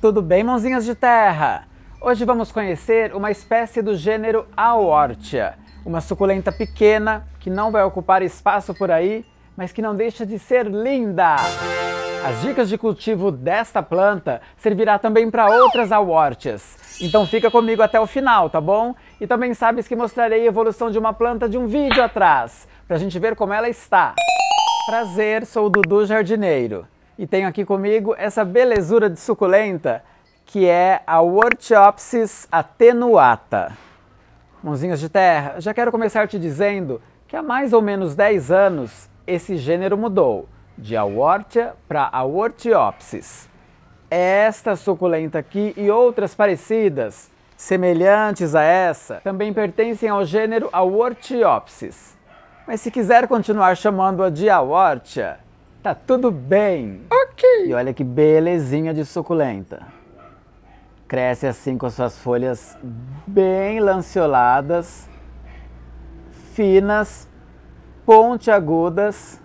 Tudo bem, mãozinhas de terra? Hoje vamos conhecer uma espécie do gênero Aortia, uma suculenta pequena que não vai ocupar espaço por aí, mas que não deixa de ser linda. As dicas de cultivo desta planta servirá também para outras Aortias. Então fica comigo até o final, tá bom? E também sabes que mostrarei a evolução de uma planta de um vídeo atrás, para a gente ver como ela está. Prazer, sou o Dudu Jardineiro. E tenho aqui comigo essa belezura de suculenta, que é a Worthiopsis attenuata. Mãozinhas de terra, já quero começar te dizendo que há mais ou menos 10 anos esse gênero mudou, de Aortia para Aortiopsis. Esta suculenta aqui e outras parecidas, semelhantes a essa, também pertencem ao gênero Aortiopsis. Mas se quiser continuar chamando-a de Aortia, Tá tudo bem. Ok. E olha que belezinha de suculenta. Cresce assim com suas folhas bem lanceoladas, finas, pontiagudas.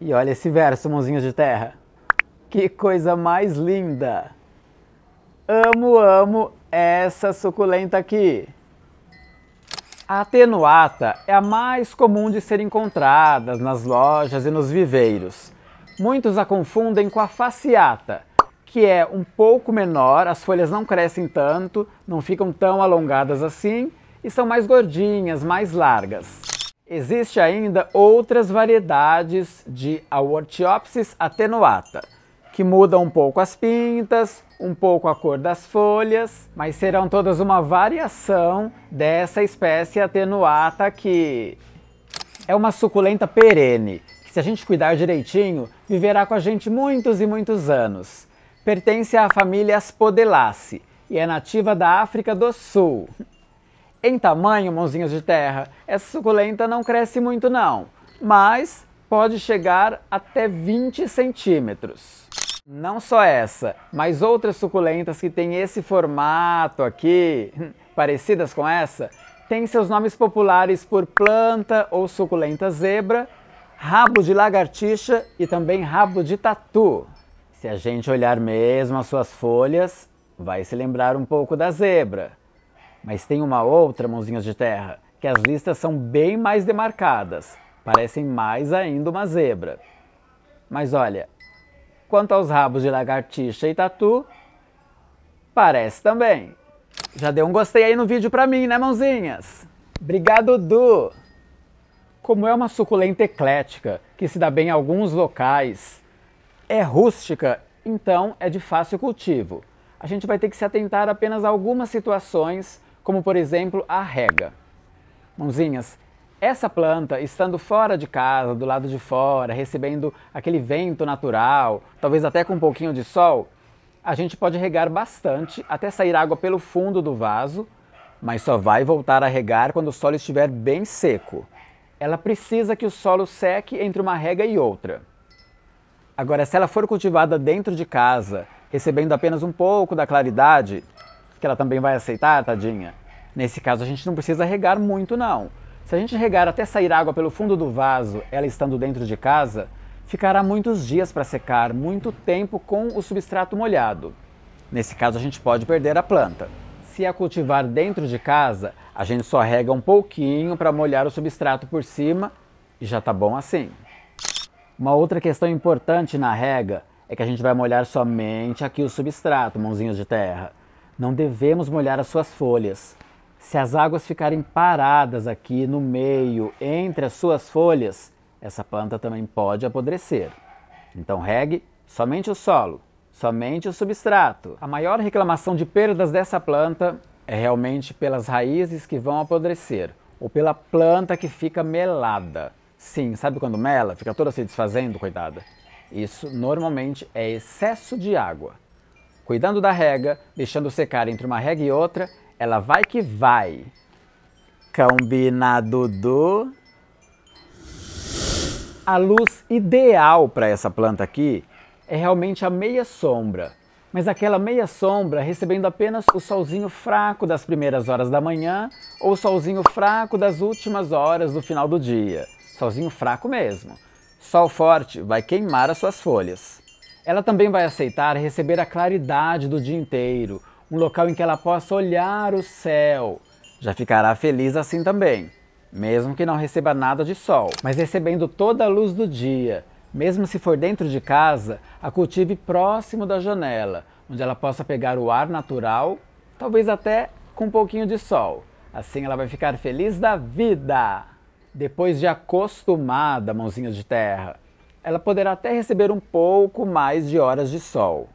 E olha esse verso, mãozinhos de terra. Que coisa mais linda! Amo, amo essa suculenta aqui. A atenuata é a mais comum de ser encontrada nas lojas e nos viveiros. Muitos a confundem com a faciata, que é um pouco menor, as folhas não crescem tanto, não ficam tão alongadas assim e são mais gordinhas, mais largas. Existe ainda outras variedades de Aortiopsis atenuata que muda um pouco as pintas, um pouco a cor das folhas, mas serão todas uma variação dessa espécie atenuata que é uma suculenta perene, que se a gente cuidar direitinho, viverá com a gente muitos e muitos anos. Pertence à família Aspodelaceae e é nativa da África do Sul. Em tamanho, mãozinhas de terra, essa suculenta não cresce muito não, mas pode chegar até 20 centímetros. Não só essa, mas outras suculentas que têm esse formato aqui, parecidas com essa, têm seus nomes populares por planta ou suculenta zebra, rabo de lagartixa e também rabo de tatu. Se a gente olhar mesmo as suas folhas, vai se lembrar um pouco da zebra. Mas tem uma outra, mãozinhas de terra, que as listas são bem mais demarcadas, parecem mais ainda uma zebra. Mas olha, Quanto aos rabos de lagartixa e tatu, parece também. Já deu um gostei aí no vídeo pra mim, né, mãozinhas? Obrigado, Du! Como é uma suculenta eclética, que se dá bem em alguns locais, é rústica, então é de fácil cultivo. A gente vai ter que se atentar apenas a algumas situações, como por exemplo a rega. Mãozinhas, essa planta, estando fora de casa, do lado de fora, recebendo aquele vento natural, talvez até com um pouquinho de sol, a gente pode regar bastante até sair água pelo fundo do vaso, mas só vai voltar a regar quando o solo estiver bem seco. Ela precisa que o solo seque entre uma rega e outra. Agora, se ela for cultivada dentro de casa, recebendo apenas um pouco da claridade, que ela também vai aceitar, tadinha, nesse caso a gente não precisa regar muito não se a gente regar até sair água pelo fundo do vaso, ela estando dentro de casa, ficará muitos dias para secar, muito tempo com o substrato molhado. Nesse caso, a gente pode perder a planta. Se a cultivar dentro de casa, a gente só rega um pouquinho para molhar o substrato por cima e já está bom assim. Uma outra questão importante na rega é que a gente vai molhar somente aqui o substrato, mãozinhos de terra. Não devemos molhar as suas folhas. Se as águas ficarem paradas aqui no meio, entre as suas folhas, essa planta também pode apodrecer. Então regue somente o solo, somente o substrato. A maior reclamação de perdas dessa planta é realmente pelas raízes que vão apodrecer ou pela planta que fica melada. Sim, sabe quando mela? Fica toda se desfazendo, coitada. Isso normalmente é excesso de água. Cuidando da rega, deixando secar entre uma rega e outra, ela vai que vai. Combinado do... A luz ideal para essa planta aqui é realmente a meia sombra. Mas aquela meia sombra recebendo apenas o solzinho fraco das primeiras horas da manhã ou o solzinho fraco das últimas horas do final do dia. Solzinho fraco mesmo. Sol forte vai queimar as suas folhas. Ela também vai aceitar receber a claridade do dia inteiro, um local em que ela possa olhar o céu. Já ficará feliz assim também, mesmo que não receba nada de sol, mas recebendo toda a luz do dia. Mesmo se for dentro de casa, a cultive próximo da janela, onde ela possa pegar o ar natural, talvez até com um pouquinho de sol. Assim ela vai ficar feliz da vida. Depois de acostumada, mãozinha de terra, ela poderá até receber um pouco mais de horas de sol.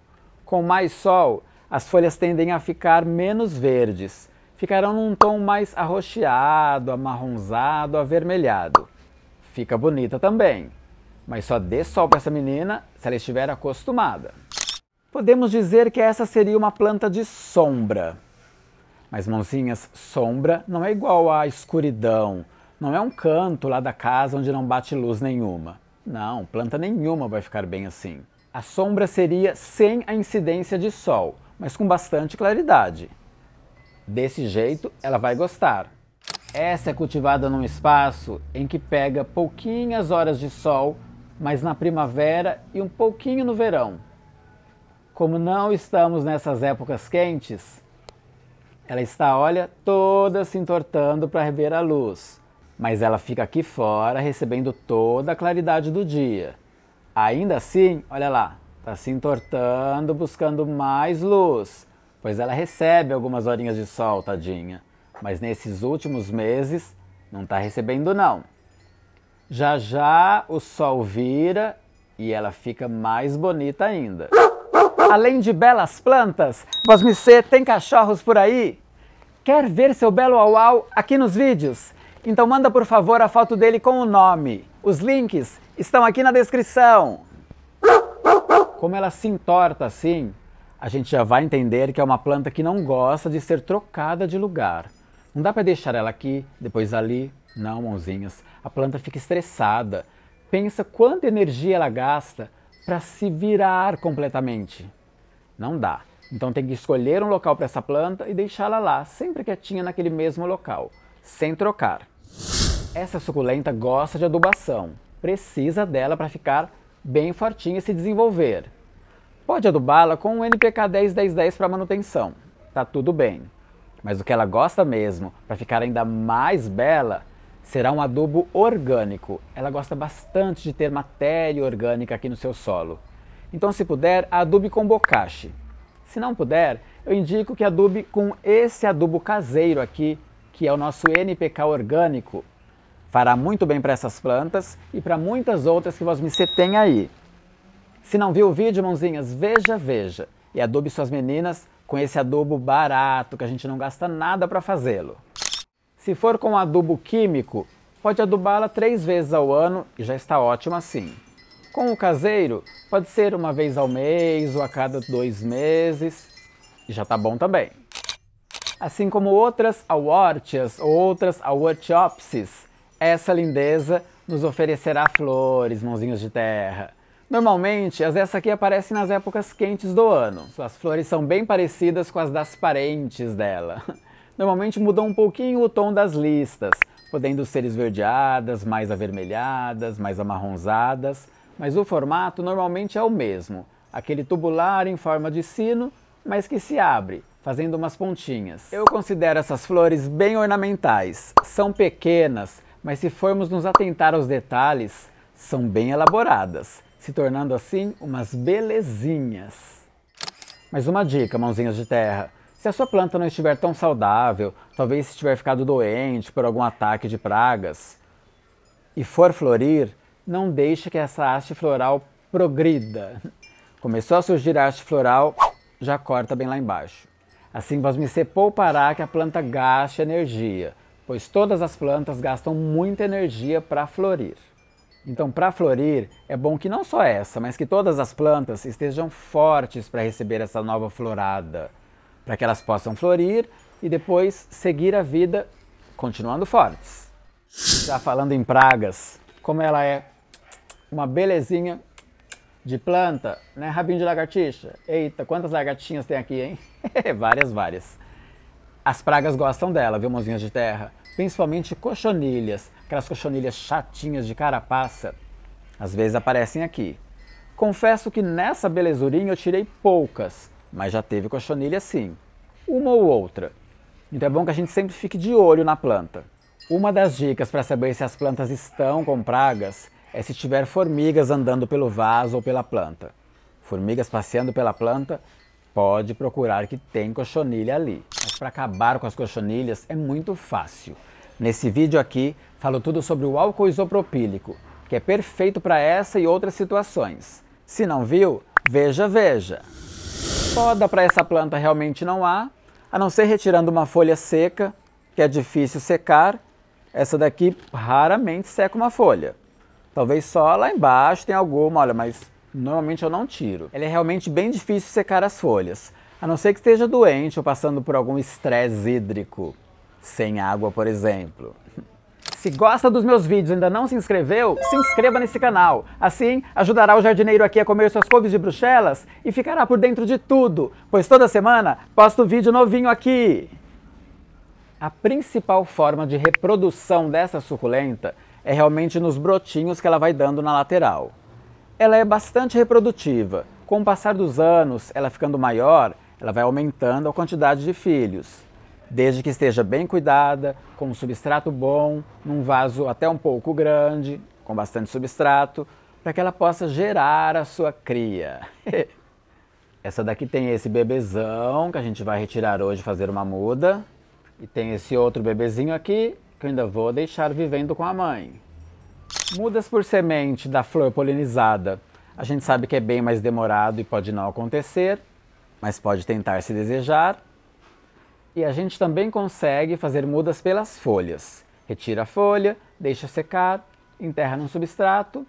Com mais sol, as folhas tendem a ficar menos verdes, ficarão num tom mais arroxeado, amarronzado, avermelhado. Fica bonita também, mas só dê sol para essa menina se ela estiver acostumada. Podemos dizer que essa seria uma planta de sombra. Mas, mãozinhas, sombra não é igual à escuridão, não é um canto lá da casa onde não bate luz nenhuma. Não, planta nenhuma vai ficar bem assim. A sombra seria sem a incidência de sol, mas com bastante claridade. Desse jeito, ela vai gostar. Essa é cultivada num espaço em que pega pouquinhas horas de sol, mas na primavera e um pouquinho no verão. Como não estamos nessas épocas quentes, ela está, olha, toda se entortando para ver a luz, mas ela fica aqui fora recebendo toda a claridade do dia. Ainda assim, olha lá, está assim, se entortando buscando mais luz, pois ela recebe algumas horinhas de sol, tadinha, mas nesses últimos meses não está recebendo não. Já já o sol vira e ela fica mais bonita ainda. Além de belas plantas, Vosmicê tem cachorros por aí? Quer ver seu belo auau aqui nos vídeos? Então manda por favor a foto dele com o nome. Os links estão aqui na descrição. Como ela se entorta assim, a gente já vai entender que é uma planta que não gosta de ser trocada de lugar. Não dá para deixar ela aqui, depois ali. Não, mãozinhas. A planta fica estressada. Pensa quanta energia ela gasta para se virar completamente. Não dá. Então tem que escolher um local para essa planta e deixá-la lá, sempre quietinha naquele mesmo local, sem trocar. Essa suculenta gosta de adubação. Precisa dela para ficar bem fortinha se desenvolver. Pode adubá-la com um NPK 10-10-10 para manutenção, tá tudo bem. Mas o que ela gosta mesmo, para ficar ainda mais bela, será um adubo orgânico. Ela gosta bastante de ter matéria orgânica aqui no seu solo. Então, se puder, adube com bocache. Se não puder, eu indico que adube com esse adubo caseiro aqui, que é o nosso NPK orgânico, Fará muito bem para essas plantas e para muitas outras que me tem aí. Se não viu o vídeo, mãozinhas, veja, veja. E adobe suas meninas com esse adubo barato, que a gente não gasta nada para fazê-lo. Se for com adubo químico, pode adubá-la três vezes ao ano e já está ótimo assim. Com o caseiro, pode ser uma vez ao mês ou a cada dois meses e já está bom também. Assim como outras ou outras aortiopsis, essa lindeza nos oferecerá flores, mãozinhos de terra. Normalmente, as dessa aqui aparecem nas épocas quentes do ano. Suas flores são bem parecidas com as das parentes dela. Normalmente mudam um pouquinho o tom das listas, podendo ser esverdeadas, mais avermelhadas, mais amarronzadas, mas o formato normalmente é o mesmo, aquele tubular em forma de sino, mas que se abre, fazendo umas pontinhas. Eu considero essas flores bem ornamentais, são pequenas, mas se formos nos atentar aos detalhes, são bem elaboradas, se tornando assim umas belezinhas. Mas uma dica, mãozinhas de terra. Se a sua planta não estiver tão saudável, talvez se tiver ficado doente por algum ataque de pragas, e for florir, não deixe que essa haste floral progrida. Começou a surgir a haste floral, já corta bem lá embaixo. Assim você poupará que a planta gaste energia, pois todas as plantas gastam muita energia para florir. Então, para florir, é bom que não só essa, mas que todas as plantas estejam fortes para receber essa nova florada, para que elas possam florir e depois seguir a vida continuando fortes. Já falando em pragas, como ela é uma belezinha de planta, né? Rabinho de lagartixa. Eita, quantas lagartinhas tem aqui, hein? várias, várias. As pragas gostam dela, viu, mãozinhas de terra? Principalmente cochonilhas, aquelas cochonilhas chatinhas de carapaça. Às vezes aparecem aqui. Confesso que nessa belezurinha eu tirei poucas, mas já teve cochonilha sim. Uma ou outra. Então é bom que a gente sempre fique de olho na planta. Uma das dicas para saber se as plantas estão com pragas é se tiver formigas andando pelo vaso ou pela planta. Formigas passeando pela planta pode procurar que tem cochonilha ali. Mas para acabar com as cochonilhas é muito fácil. Nesse vídeo aqui falo tudo sobre o álcool isopropílico, que é perfeito para essa e outras situações. Se não viu, veja, veja. Poda para essa planta realmente não há, a não ser retirando uma folha seca, que é difícil secar. Essa daqui raramente seca uma folha. Talvez só lá embaixo tem alguma, olha, mas Normalmente eu não tiro. Ele é realmente bem difícil secar as folhas, a não ser que esteja doente ou passando por algum estresse hídrico, sem água, por exemplo. Se gosta dos meus vídeos e ainda não se inscreveu, se inscreva nesse canal. Assim, ajudará o jardineiro aqui a comer suas couves de bruxelas e ficará por dentro de tudo, pois toda semana posto vídeo novinho aqui. A principal forma de reprodução dessa suculenta é realmente nos brotinhos que ela vai dando na lateral. Ela é bastante reprodutiva. Com o passar dos anos, ela ficando maior, ela vai aumentando a quantidade de filhos. Desde que esteja bem cuidada, com um substrato bom, num vaso até um pouco grande, com bastante substrato, para que ela possa gerar a sua cria. Essa daqui tem esse bebezão que a gente vai retirar hoje fazer uma muda. E tem esse outro bebezinho aqui que eu ainda vou deixar vivendo com a mãe. Mudas por semente da flor polinizada. A gente sabe que é bem mais demorado e pode não acontecer, mas pode tentar se desejar. E a gente também consegue fazer mudas pelas folhas. Retira a folha, deixa secar, enterra num substrato,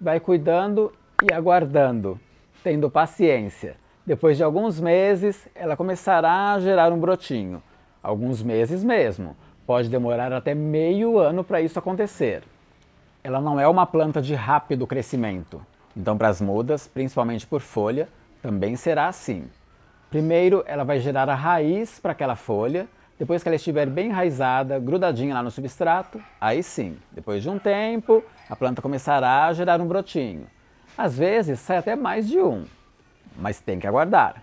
vai cuidando e aguardando, tendo paciência. Depois de alguns meses, ela começará a gerar um brotinho. Alguns meses mesmo. Pode demorar até meio ano para isso acontecer ela não é uma planta de rápido crescimento. Então, para as mudas, principalmente por folha, também será assim. Primeiro, ela vai gerar a raiz para aquela folha. Depois que ela estiver bem enraizada, grudadinha lá no substrato, aí sim, depois de um tempo, a planta começará a gerar um brotinho. Às vezes sai até mais de um, mas tem que aguardar.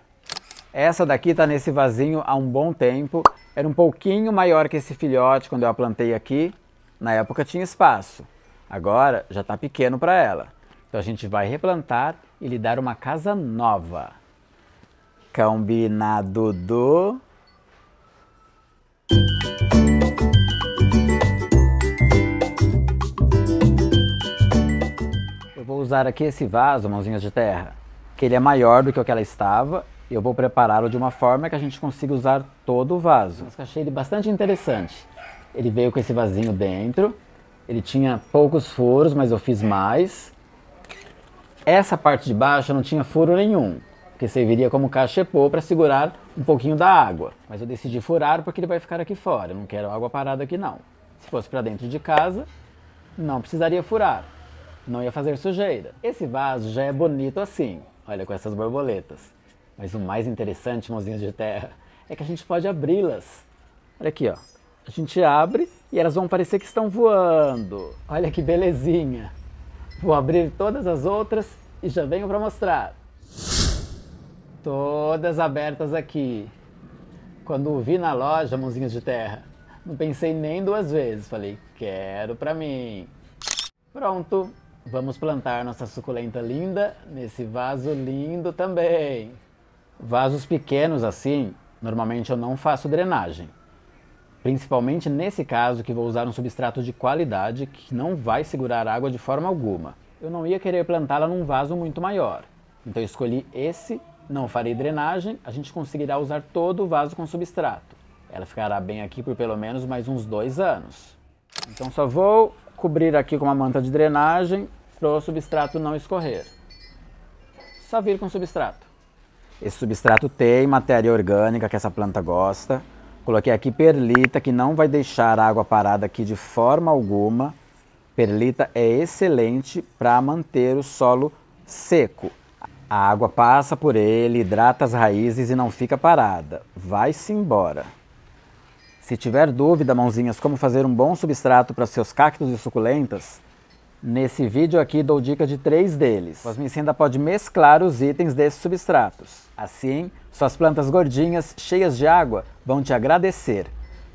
Essa daqui está nesse vasinho há um bom tempo, era um pouquinho maior que esse filhote quando eu a plantei aqui. Na época tinha espaço, Agora já está pequeno para ela. Então a gente vai replantar e lhe dar uma casa nova. Combinado do. Eu vou usar aqui esse vaso, mãozinhas de terra, que ele é maior do que o que ela estava. E eu vou prepará-lo de uma forma que a gente consiga usar todo o vaso. Mas eu achei ele bastante interessante. Ele veio com esse vasinho dentro ele tinha poucos furos, mas eu fiz mais. Essa parte de baixo não tinha furo nenhum, porque serviria como cachepô para segurar um pouquinho da água. Mas eu decidi furar porque ele vai ficar aqui fora, eu não quero água parada aqui não. Se fosse para dentro de casa, não precisaria furar, não ia fazer sujeira. Esse vaso já é bonito assim, olha com essas borboletas. Mas o mais interessante, mãozinhas de terra, é que a gente pode abri-las. Olha aqui, ó. A gente abre e elas vão parecer que estão voando. Olha que belezinha. Vou abrir todas as outras e já venho para mostrar. Todas abertas aqui. Quando vi na loja mãozinhas de terra, não pensei nem duas vezes. Falei, quero para mim. Pronto, vamos plantar nossa suculenta linda nesse vaso lindo também. Vasos pequenos assim, normalmente eu não faço drenagem. Principalmente nesse caso que vou usar um substrato de qualidade que não vai segurar água de forma alguma. Eu não ia querer plantá-la num vaso muito maior. Então escolhi esse, não farei drenagem, a gente conseguirá usar todo o vaso com substrato. Ela ficará bem aqui por pelo menos mais uns dois anos. Então só vou cobrir aqui com uma manta de drenagem para o substrato não escorrer. Só vir com substrato. Esse substrato tem matéria orgânica que essa planta gosta, Coloquei aqui perlita, que não vai deixar a água parada aqui de forma alguma. Perlita é excelente para manter o solo seco. A água passa por ele, hidrata as raízes e não fica parada. Vai-se embora. Se tiver dúvida, mãozinhas, como fazer um bom substrato para seus cactos e suculentas, Nesse vídeo aqui dou dica de três deles, pois você ainda pode mesclar os itens desses substratos. Assim, suas plantas gordinhas, cheias de água, vão te agradecer,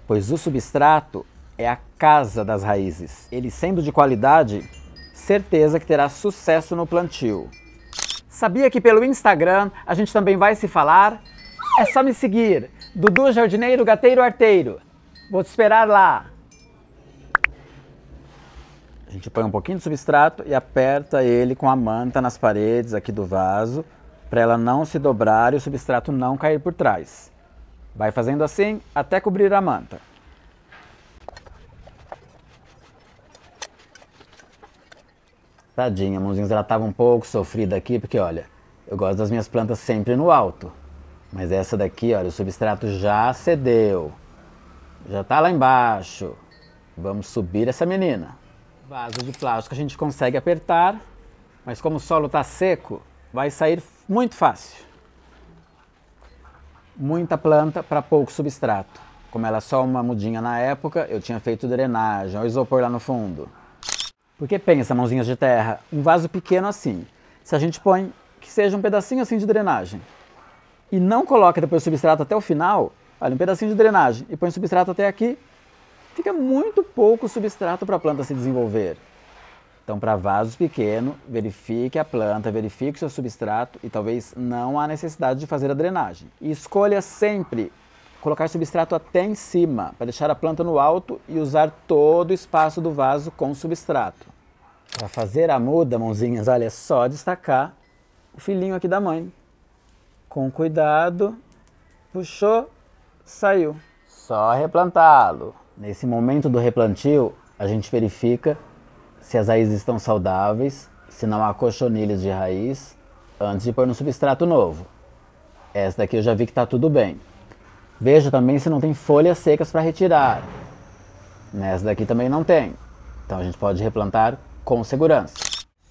pois o substrato é a casa das raízes. Ele sendo de qualidade, certeza que terá sucesso no plantio. Sabia que pelo Instagram a gente também vai se falar? É só me seguir, Dudu Jardineiro Gateiro Arteiro. Vou te esperar lá! A gente põe um pouquinho de substrato e aperta ele com a manta nas paredes aqui do vaso, para ela não se dobrar e o substrato não cair por trás. Vai fazendo assim até cobrir a manta. Tadinha, a mãozinha ela estava um pouco sofrida aqui, porque olha, eu gosto das minhas plantas sempre no alto. Mas essa daqui, olha, o substrato já cedeu. Já está lá embaixo. Vamos subir essa menina vaso de plástico a gente consegue apertar, mas como o solo está seco, vai sair muito fácil. Muita planta para pouco substrato. Como ela é só uma mudinha na época, eu tinha feito drenagem, o isopor lá no fundo. Porque pensa, mãozinhas de terra, um vaso pequeno assim. Se a gente põe que seja um pedacinho assim de drenagem e não coloca depois o substrato até o final, olha, um pedacinho de drenagem e põe substrato até aqui, fica muito pouco substrato para a planta se desenvolver. Então, para vasos pequenos, verifique a planta, verifique o seu substrato e talvez não há necessidade de fazer a drenagem. E escolha sempre colocar substrato até em cima, para deixar a planta no alto e usar todo o espaço do vaso com substrato. Para fazer a muda, mãozinhas, olha, é só destacar o filhinho aqui da mãe. Com cuidado, puxou, saiu. Só replantá-lo. Nesse momento do replantio, a gente verifica se as raízes estão saudáveis, se não há cochonilhas de raiz, antes de pôr no substrato novo. Essa daqui eu já vi que está tudo bem. Veja também se não tem folhas secas para retirar. Nessa daqui também não tem. Então a gente pode replantar com segurança.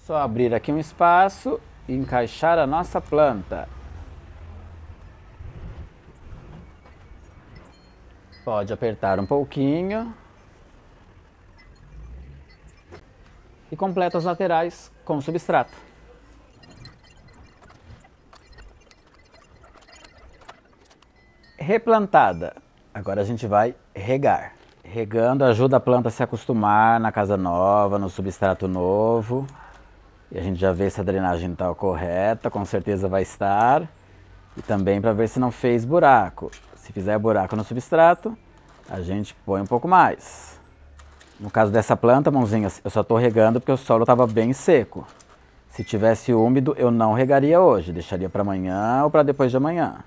Só abrir aqui um espaço e encaixar a nossa planta. Pode apertar um pouquinho. E completa as laterais com substrato. Replantada. Agora a gente vai regar. Regando ajuda a planta a se acostumar na casa nova, no substrato novo. E a gente já vê se a drenagem está correta, com certeza vai estar. E também para ver se não fez buraco. Se fizer buraco no substrato, a gente põe um pouco mais. No caso dessa planta, mãozinhas, eu só estou regando porque o solo estava bem seco. Se tivesse úmido, eu não regaria hoje, deixaria para amanhã ou para depois de amanhã.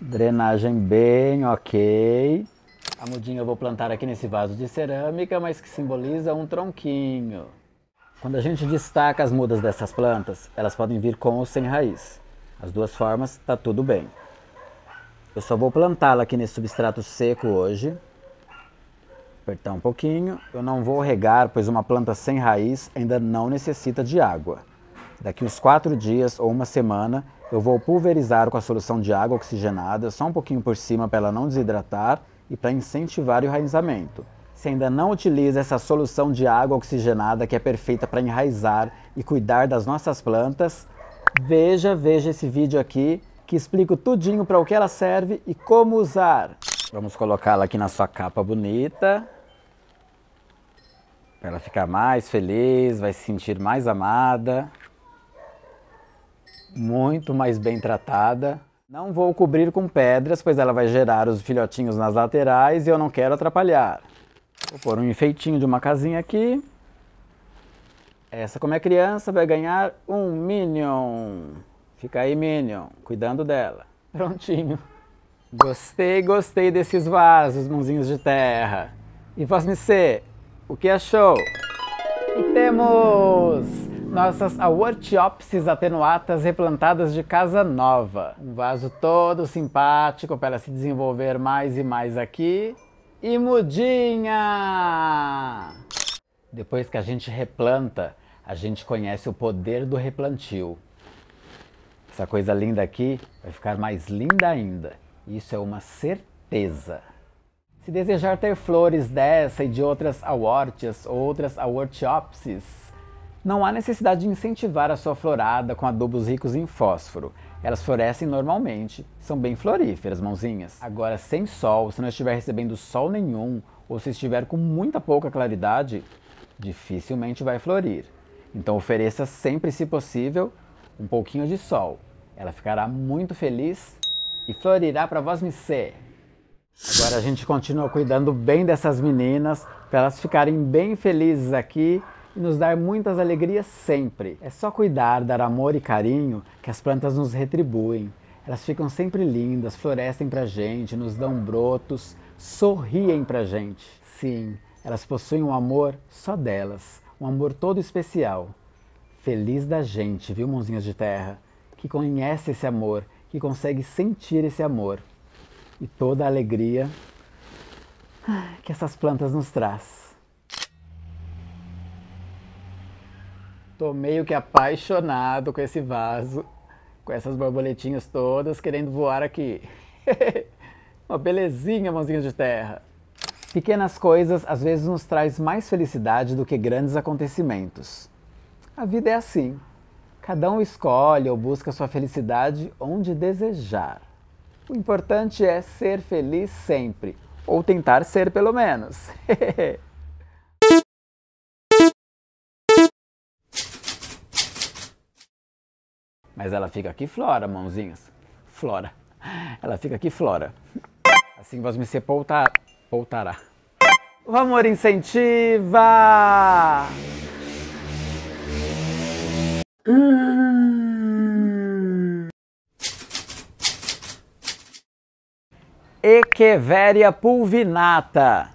Drenagem bem ok. A mudinha eu vou plantar aqui nesse vaso de cerâmica, mas que simboliza um tronquinho. Quando a gente destaca as mudas dessas plantas, elas podem vir com ou sem raiz. As duas formas, tá tudo bem. Eu só vou plantá-la aqui nesse substrato seco hoje. Apertar um pouquinho. Eu não vou regar, pois uma planta sem raiz ainda não necessita de água. Daqui uns quatro dias ou uma semana, eu vou pulverizar com a solução de água oxigenada, só um pouquinho por cima para ela não desidratar e para incentivar o enraizamento. Se ainda não utiliza essa solução de água oxigenada que é perfeita para enraizar e cuidar das nossas plantas, veja, veja esse vídeo aqui que explico tudinho para o que ela serve e como usar. Vamos colocá-la aqui na sua capa bonita. Para ela ficar mais feliz, vai se sentir mais amada. Muito mais bem tratada. Não vou cobrir com pedras, pois ela vai gerar os filhotinhos nas laterais e eu não quero atrapalhar. Vou pôr um enfeitinho de uma casinha aqui. Essa, como é criança, vai ganhar um Minion. Fica aí, Minion, cuidando dela. Prontinho. Gostei, gostei desses vasos, mãozinhos de terra. E Vosme C, o que achou? E temos nossas Awartiopsis atenuatas replantadas de casa nova. Um vaso todo simpático para se desenvolver mais e mais aqui. E mudinha! Depois que a gente replanta, a gente conhece o poder do replantio. Essa coisa linda aqui vai ficar mais linda ainda. Isso é uma certeza. Se desejar ter flores dessa e de outras aortias, outras aortiopsis, não há necessidade de incentivar a sua florada com adubos ricos em fósforo. Elas florescem normalmente, são bem floríferas, mãozinhas. Agora, sem sol, se não estiver recebendo sol nenhum, ou se estiver com muita pouca claridade, dificilmente vai florir. Então ofereça sempre, se possível, um pouquinho de sol. Ela ficará muito feliz e florirá para vós me ser. Agora a gente continua cuidando bem dessas meninas, para elas ficarem bem felizes aqui e nos dar muitas alegrias sempre. É só cuidar, dar amor e carinho que as plantas nos retribuem. Elas ficam sempre lindas, florescem para gente, nos dão brotos, sorriem para gente. Sim, elas possuem um amor só delas, um amor todo especial. Feliz da gente, viu, mãozinhas de terra? que conhece esse amor, que consegue sentir esse amor e toda a alegria que essas plantas nos traz. Tô meio que apaixonado com esse vaso, com essas borboletinhas todas querendo voar aqui. Uma belezinha, mãozinha de terra. Pequenas coisas às vezes nos traz mais felicidade do que grandes acontecimentos. A vida é assim. Cada um escolhe ou busca sua felicidade onde desejar. O importante é ser feliz sempre, ou tentar ser pelo menos. Mas ela fica aqui, Flora, mãozinhas. Flora. Ela fica aqui, Flora. Assim vós me sepultar, O amor incentiva! Hum. Echeveria pulvinata.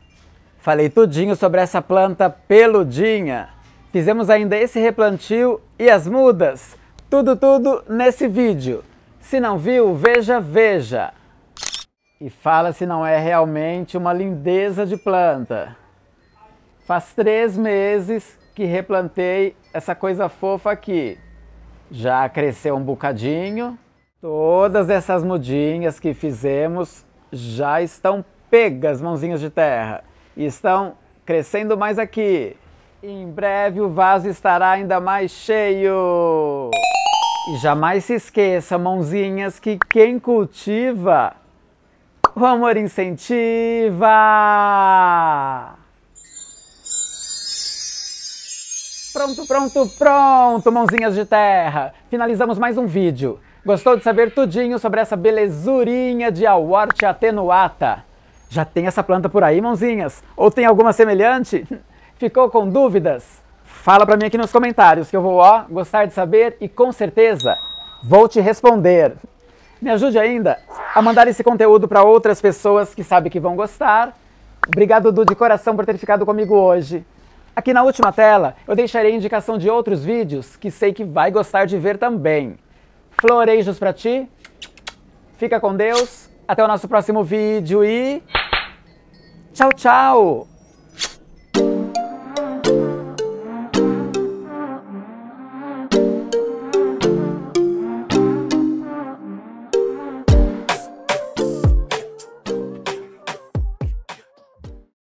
Falei tudinho sobre essa planta peludinha. Fizemos ainda esse replantio e as mudas. Tudo, tudo nesse vídeo. Se não viu, veja, veja. E fala se não é realmente uma lindeza de planta. Faz três meses que replantei essa coisa fofa aqui. Já cresceu um bocadinho. Todas essas mudinhas que fizemos já estão pegas, mãozinhas de terra. E estão crescendo mais aqui. Em breve o vaso estará ainda mais cheio. E jamais se esqueça, mãozinhas, que quem cultiva, o amor incentiva. Pronto, pronto, pronto, mãozinhas de terra! Finalizamos mais um vídeo. Gostou de saber tudinho sobre essa belezurinha de aorte atenuata? Já tem essa planta por aí, mãozinhas? Ou tem alguma semelhante? Ficou com dúvidas? Fala pra mim aqui nos comentários que eu vou, ó, gostar de saber e com certeza vou te responder. Me ajude ainda a mandar esse conteúdo para outras pessoas que sabem que vão gostar. Obrigado, Du, de coração por ter ficado comigo hoje. Aqui na última tela eu deixarei indicação de outros vídeos que sei que vai gostar de ver também. Florejos para ti, fica com Deus, até o nosso próximo vídeo e tchau, tchau!